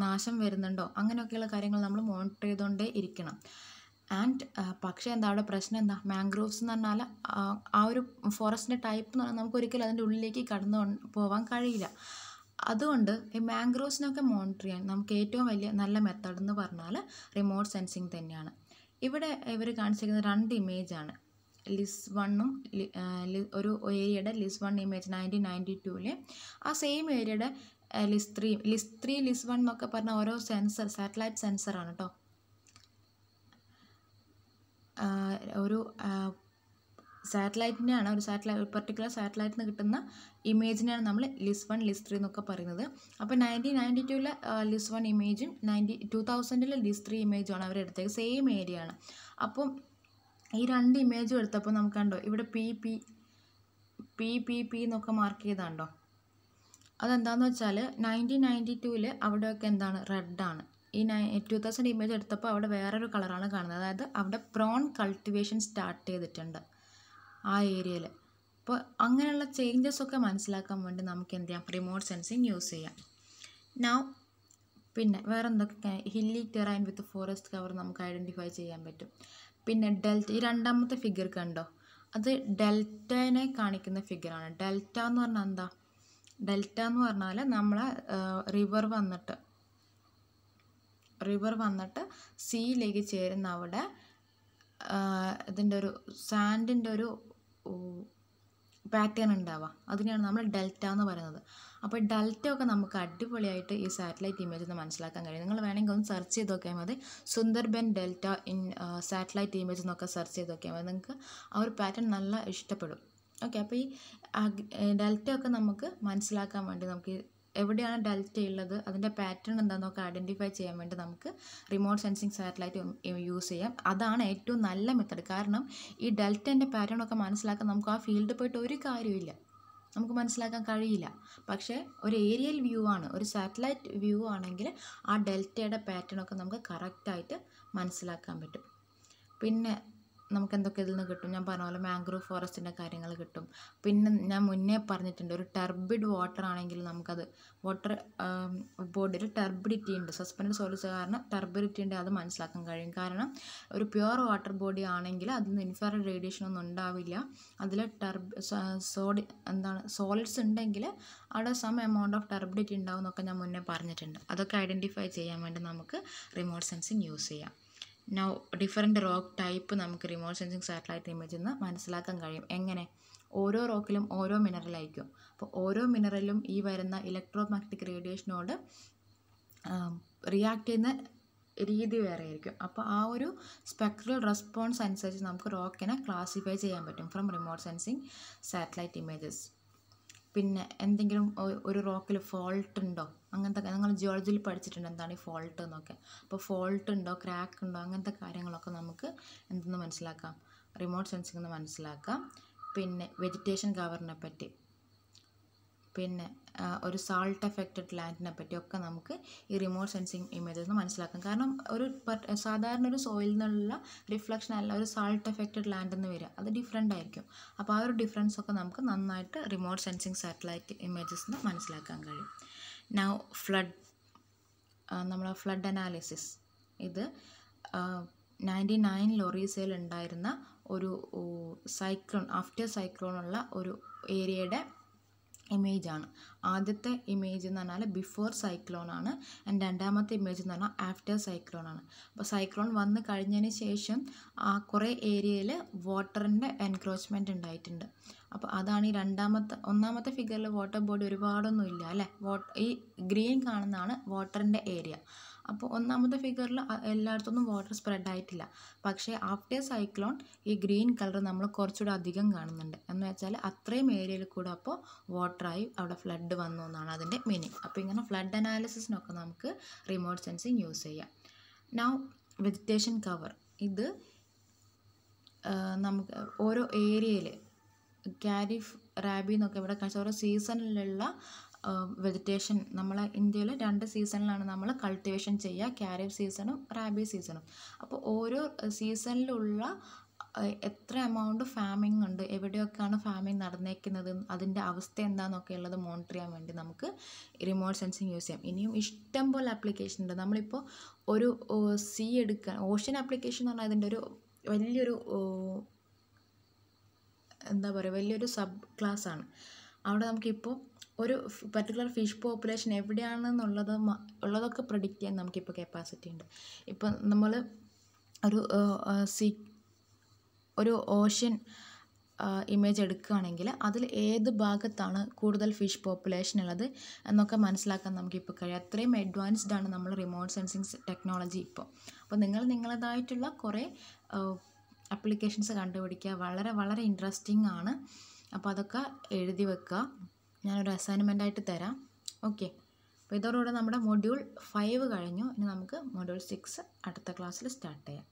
നാശം വരുന്നുണ്ടോ അങ്ങനെയൊക്കെയുള്ള കാര്യങ്ങൾ നമ്മൾ മോണിറ്റർ ചെയ്തുകൊണ്ടേ ഇരിക്കണം ആൻഡ് പക്ഷേ എന്താ അവിടെ പ്രശ്നം എന്താ മാംഗ്രോവ്സ് എന്ന് പറഞ്ഞാൽ ആ ഒരു ഫോറസ്റ്റിൻ്റെ ടൈപ്പ് എന്ന് പറഞ്ഞാൽ നമുക്ക് ഒരിക്കലും അതിൻ്റെ ഉള്ളിലേക്ക് കടന്നു പോകാൻ കഴിയില്ല അതുകൊണ്ട് ഈ മാംഗ്രോവ്സിനൊക്കെ മോണിറ്റർ ചെയ്യാൻ നമുക്ക് ഏറ്റവും വലിയ നല്ല മെത്തേഡ് എന്ന് പറഞ്ഞാൽ റിമോട്ട് സെൻസിങ് തന്നെയാണ് ഇവിടെ ഇവർ കാണിച്ചിരിക്കുന്ന രണ്ട് ഇമേജാണ് ലിസ് വണ്ണും ഒരു ഏരിയയുടെ LISS one image nineteen ninety ടൂവിലെ ആ സെയിം ഏരിയയുടെ LISS three LISS three LISS one എന്നൊക്കെ പറഞ്ഞ ഓരോ സെൻസർ സാറ്റലൈറ്റ് സെൻസറാണ് കേട്ടോ ഒരു സാറ്റലൈറ്റിനെയാണ് ഒരു സാറ്റലൈറ്റ് പെർട്ടിക്കുലർ സാറ്റലൈറ്റിൽ നിന്ന് കിട്ടുന്ന ഇമേജിനെയാണ് നമ്മൾ ലിസ് വൺ ലിസ് ത്രീ എന്നൊക്കെ പറയുന്നത് അപ്പോൾ നയൻറ്റീൻ നയൻറ്റി ടൂവിലെ ലിസ് വൺ ഇമേജും നയൻറ്റി ടു തൗസൻഡിലെ ലിസ് ത്രീ ഇമേജുമാണ് അവരെടുത്തത് സെയിം ഏരിയ ആണ് അപ്പം ഈ രണ്ട് ഇമേജും എടുത്തപ്പോൾ നമുക്ക് കണ്ടോ ഇവിടെ P P P P P എന്നൊക്കെ മാർക്ക് ചെയ്താണ്ടോ അതെന്താണെന്ന് വെച്ചാൽ നയൻറ്റീൻ നയൻറ്റി ടൂവിൽ അവിടെയൊക്കെ എന്താണ് റെഡാണ് ഈ നയ ടു തൗസൻഡ് ഇമേജ് എടുത്തപ്പോൾ അവിടെ വേറൊരു കളറാണ് കാണുന്നത് അതായത് അവിടെ പ്രോൺ കൾട്ടിവേഷൻ സ്റ്റാർട്ട് ചെയ്തിട്ടുണ്ട് ആ ഏരിയയിൽ അപ്പോൾ അങ്ങനെയുള്ള ചേഞ്ചസ് ഒക്കെ മനസ്സിലാക്കാൻ വേണ്ടി നമുക്ക് എന്ത് ചെയ്യാം റിമോട്ട് സെൻസിങ് യൂസ് ചെയ്യാം നൗ പിന്നെ വേറെ എന്തൊക്കെ hilly terrain with forest cover നമുക്ക് ഐഡൻറ്റിഫൈ ചെയ്യാൻ പറ്റും പിന്നെ ഡെൽറ്റ ഈ രണ്ടാമത്തെ ഫിഗർ കണ്ടോ അത് ഡെൽറ്റനെ കാണിക്കുന്ന ഫിഗറാണ് ഡെൽറ്റ എന്ന് പറഞ്ഞാൽ എന്താ ഡെൽറ്റ എന്ന് പറഞ്ഞാൽ നമ്മളെ റിവർ വന്നിട്ട് റിവർ വന്നിട്ട് സീയിലേക്ക് ചേരുന്ന അവിടെ ഇതിൻ്റെ ഒരു സാൻഡിൻ്റെ ഒരു പാറ്റേൺ ഉണ്ടാവുക അതിനെയാണ് നമ്മൾ ഡെൽറ്റ എന്ന് പറയുന്നത് അപ്പോൾ ഡെൽറ്റ ഒക്കെ നമുക്ക് അടിപൊളിയായിട്ട് ഈ സാറ്റലൈറ്റ് ഇമേജിൽ നിന്ന് മനസ്സിലാക്കാൻ കഴിയും നിങ്ങൾ വേണമെങ്കിൽ ഒന്ന് സെർച്ച് ചെയ്ത് നോക്കിയാൽ മതി Sundarban delta in satellite image എന്നൊക്കെ സെർച്ച് ചെയ്ത് നോക്കിയാൽ മതി നിങ്ങൾക്ക് ആ ഒരു പാറ്റേൺ നല്ല ഇഷ്ടപ്പെടും ഓക്കെ അപ്പോൾ ഈ ഡെൽറ്റ ഒക്കെ നമുക്ക് മനസ്സിലാക്കാൻ വേണ്ടി നമുക്ക് എവിടെയാണ് ഡെൽറ്റ ഉള്ളത് അതിൻ്റെ പാറ്റേൺ എന്താണെന്നൊക്കെ ഐഡൻറ്റിഫൈ ചെയ്യാൻ വേണ്ടി നമുക്ക് റിമോട്ട് സെൻസിങ് സാറ്റലൈറ്റ് യൂസ് ചെയ്യാം അതാണ് ഏറ്റവും നല്ല മെത്തഡ് കാരണം ഈ ഡെൽറ്റേൻ്റെ പാറ്റേൺ ഒക്കെ മനസ്സിലാക്കാൻ നമുക്ക് ആ ഫീൽഡിൽ പോയിട്ട് ഒരു കാര്യമില്ല നമുക്ക് മനസ്സിലാക്കാൻ കഴിയില്ല പക്ഷേ ഒരു ഏരിയൽ വ്യൂ ആണ് ഒരു സാറ്റലൈറ്റ് വ്യൂ ആണെങ്കിൽ ആ ഡെൽറ്റയുടെ പാറ്റേൺ ഒക്കെ നമുക്ക് കറക്റ്റായിട്ട് മനസ്സിലാക്കാൻ പറ്റും പിന്നെ നമുക്ക് എന്തൊക്കെ ഇതിൽ നിന്ന് കിട്ടും ഞാൻ പറഞ്ഞ പോലെ മാംഗ്രൂവ് ഫോറസ്റ്റിൻ്റെ കാര്യങ്ങൾ കിട്ടും പിന്നെ ഞാൻ മുന്നേ പറഞ്ഞിട്ടുണ്ട് ഒരു ടർബിഡ് വാട്ടർ ആണെങ്കിൽ നമുക്കത് വാട്ടർ ബോഡി ഒരു ടർബിഡിറ്റി ഉണ്ട് സസ്പെൻഡ് സോളിഡ്സ് കാരണം ടർബിഡിറ്റി ഉണ്ട് അത് മനസ്സിലാക്കാൻ കഴിയും കാരണം ഒരു പ്യുവർ വാട്ടർ ബോഡി ആണെങ്കിൽ അതിൽ നിന്ന് ഇൻഫ്രാറെഡ് റേഡിയേഷൻ ഒന്നും ഉണ്ടാവില്ല അതിൽ ടർബ് സോഡി എന്താണ് സോളിഡ്സ് ഉണ്ടെങ്കിൽ അവിടെ സം എമൗണ്ട് ഓഫ് ടർബിഡിറ്റി ഉണ്ടാവും എന്നൊക്കെ ഞാൻ മുന്നേ പറഞ്ഞിട്ടുണ്ട് അതൊക്കെ ഐഡൻറ്റിഫൈ ചെയ്യാൻ വേണ്ടി നമുക്ക് റിമോട്ട് സെൻസിങ് യൂസ് ചെയ്യാം നൗ ഡിഫറെൻറ്റ് റോക്ക് ടൈപ്പ് നമുക്ക് റിമോട്ട് സെൻസിങ് സാറ്റലൈറ്റ് ഇമേജിൽ നിന്ന് മനസ്സിലാക്കാൻ കഴിയും എങ്ങനെ ഓരോ റോക്കിലും ഓരോ മിനറലായിരിക്കും അപ്പോൾ ഓരോ മിനറലും ഈ വരുന്ന ഇലക്ട്രോ മാഗ്നറ്റിക് റേഡിയേഷനോട് റിയാക്ട് ചെയ്യുന്ന രീതി വേറെ ആയിരിക്കും അപ്പോൾ ആ ഒരു സ്പെക്ട്രൽ റെസ്പോൺസ് അനുസരിച്ച് നമുക്ക് റോക്കിനെ ക്ലാസിഫൈ ചെയ്യാൻ പറ്റും from remote sensing satellite images പിന്നെ എന്തെങ്കിലും ഒരു റോക്കിൽ ഫോൾട്ട് ഉണ്ടോ അങ്ങനത്തെ നിങ്ങൾ ജിയോളജിയിൽ പഠിച്ചിട്ടുണ്ട് എന്താണ് ഈ ഫോൾട്ട് എന്നൊക്കെ അപ്പോൾ ഫോൾട്ട് ഉണ്ടോ ക്രാക്ക് ഉണ്ടോ അങ്ങനത്തെ കാര്യങ്ങളൊക്കെ നമുക്ക് എന്തെന്ന് മനസ്സിലാക്കാം റിമോട്ട് സെൻസിംഗ് എന്ന് മനസ്സിലാക്കാം പിന്നെ വെജിറ്റേഷൻ കവറിനെ പറ്റി പിന്നെ ഒരു സാൾട്ട് എഫക്റ്റഡ് ലാൻഡിനെ പറ്റിയൊക്കെ നമുക്ക് ഈ റിമോട്ട് സെൻസിങ് ഇമേജസ് നിന്ന് മനസ്സിലാക്കാം കാരണം ഒരു സാധാരണ ഒരു സോയിൽ നിന്നുള്ള റിഫ്ലക്ഷൻ അല്ല ഒരു സാൾട്ട് എഫക്റ്റഡ് ലാൻഡ് എന്ന് വരിക അത് ഡിഫറെൻ്റ് ആയിരിക്കും അപ്പോൾ ആ ഒരു ഡിഫറൻസ് ഒക്കെ നമുക്ക് നന്നായിട്ട് റിമോട്ട് സെൻസിങ് സാറ്റലൈറ്റ് ഇമേജസ് നിന്ന് മനസ്സിലാക്കാൻ കഴിയും നൗ ഫ്ലഡ് നമ്മൾ ഫ്ലഡ് അനാലിസിസ് ഇത് നയൻറ്റി നയൻ ലൊറീസയിൽ ഉണ്ടായിരുന്ന ഒരു സൈക്ലോൺ ആഫ്റ്റർ സൈക്ലോൺ ഉള്ള ഒരു ഏരിയയുടെ ഇമേജാണ് ആദ്യത്തെ ഇമേജ് എന്ന് പറഞ്ഞാൽ ബിഫോർ സൈക്ലോൺ ആണ് ആൻഡ് രണ്ടാമത്തെ ഇമേജ് എന്ന് പറഞ്ഞാൽ ആഫ്റ്റർ സൈക്ലോൺ ആണ് അപ്പോൾ സൈക്ലോൺ വന്നു കഴിഞ്ഞതിന് ശേഷം ആ കുറേ ഏരിയയിൽ വാട്ടറിൻ്റെ എൻക്രോച്ച്മെൻറ്റ് ഉണ്ടായിട്ടുണ്ട് അപ്പോൾ അതാണ് ഈ രണ്ടാമത്തെ ഒന്നാമത്തെ ഫിഗറിൽ വാട്ടർ ബോഡി ഒരുപാടൊന്നും ഇല്ല അല്ലേ വാട്ട് ഈ ഗ്രീൻ കാണുന്നതാണ് വാട്ടറിൻ്റെ ഏരിയ അപ്പോൾ ഒന്നാമത്തെ ഫിഗറിൽ എല്ലായിടത്തൊന്നും വാട്ടർ സ്പ്രെഡ് ആയിട്ടില്ല പക്ഷേ ആഫ്റ്റർ സൈക്ലോൺ ഈ ഗ്രീൻ കളർ നമ്മൾ കുറച്ചുകൂടെ അധികം കാണുന്നുണ്ട് എന്ന് വെച്ചാൽ അത്രയും ഏരിയയിൽ കൂടെ അപ്പോൾ വാട്ടറായി അവിടെ ഫ്ലഡ് വന്നു എന്നാണ് അതിൻ്റെ മീനിങ് അപ്പോൾ ഇങ്ങനെ ഫ്ലഡ് അനാലിസിസിനൊക്കെ നമുക്ക് റിമോട്ട് സെൻസിങ് യൂസ് ചെയ്യാം നൗ വെജിറ്റേഷൻ കവർ ഇത് നമുക്ക് ഓരോ ഏരിയയിൽ ക്യാരിഫ് റാബി എന്നൊക്കെ ഇവിടെ കാണിച്ച ഓരോ സീസണിലുള്ള വെജിറ്റേഷൻ നമ്മളെ ഇന്ത്യയിൽ രണ്ട് സീസണിലാണ് നമ്മൾ കൾട്ടിവേഷൻ ചെയ്യുക ക്യാരറ്റ് സീസണും റാബി സീസണും അപ്പോൾ ഓരോ സീസണിലുള്ള എത്ര എമൗണ്ട് ഫാമിംഗ് ഉണ്ട് എവിടെയൊക്കെയാണ് ഫാമിംഗ് നടന്നേക്കുന്നത് അതിൻ്റെ അവസ്ഥ എന്താണെന്നൊക്കെ ഉള്ളത് മോണിറ്റർ ചെയ്യാൻ വേണ്ടി നമുക്ക് റിമോട്ട് സെൻസിങ് യൂസ് ചെയ്യാം ഇനിയും ഇഷ്ടം പോലെ ആപ്ലിക്കേഷൻ ഉണ്ട് നമ്മളിപ്പോൾ ഒരു സീ എടുക്കാൻ ഓഷ്യൻ ആപ്ലിക്കേഷൻ എന്ന് പറഞ്ഞാൽ അതിൻ്റെ ഒരു വലിയൊരു എന്താ പറയുക വലിയൊരു സബ് ക്ലാസ് ആണ് അവിടെ നമുക്കിപ്പോൾ ഒരു പർട്ടിക്കുലർ ഫിഷ് പോപ്പുലേഷൻ എവിടെയാണെന്നുള്ളത് ഉള്ളതൊക്കെ പ്രൊഡിക്റ്റ് ചെയ്യാൻ നമുക്കിപ്പോൾ കപ്പാസിറ്റി ഉണ്ട് ഇപ്പോൾ നമ്മൾ ഒരു സീ ഒരു ഓഷ്യൻ ഇമേജ് എടുക്കുകയാണെങ്കിൽ അതിൽ ഏത് ഭാഗത്താണ് കൂടുതൽ ഫിഷ് പോപ്പുലേഷൻ ഉള്ളത് എന്നൊക്കെ മനസ്സിലാക്കാൻ നമുക്കിപ്പോൾ കഴിയും അത്രയും അഡ്വാൻസ്ഡ് ആണ് നമ്മൾ റിമോട്ട് സെൻസിങ് ടെക്നോളജി ഇപ്പോൾ അപ്പോൾ നിങ്ങൾ നിങ്ങളതായിട്ടുള്ള കുറേ അപ്ലിക്കേഷൻസ് കണ്ടുപിടിക്കുക വളരെ വളരെ ഇൻട്രസ്റ്റിംഗ് ആണ് അപ്പോൾ അതൊക്കെ എഴുതി വെക്കുക ഞാനൊരു അസൈൻമെൻ്റായിട്ട് തരാം ഓക്കെ അപ്പോൾ ഇതോടുകൂടെ നമ്മുടെ മൊഡ്യൂൾ ഫൈവ് കഴിഞ്ഞു ഇനി നമുക്ക് മൊഡ്യൂൾ സിക്സ് അടുത്ത ക്ലാസ്സിൽ സ്റ്റാർട്ട് ചെയ്യാം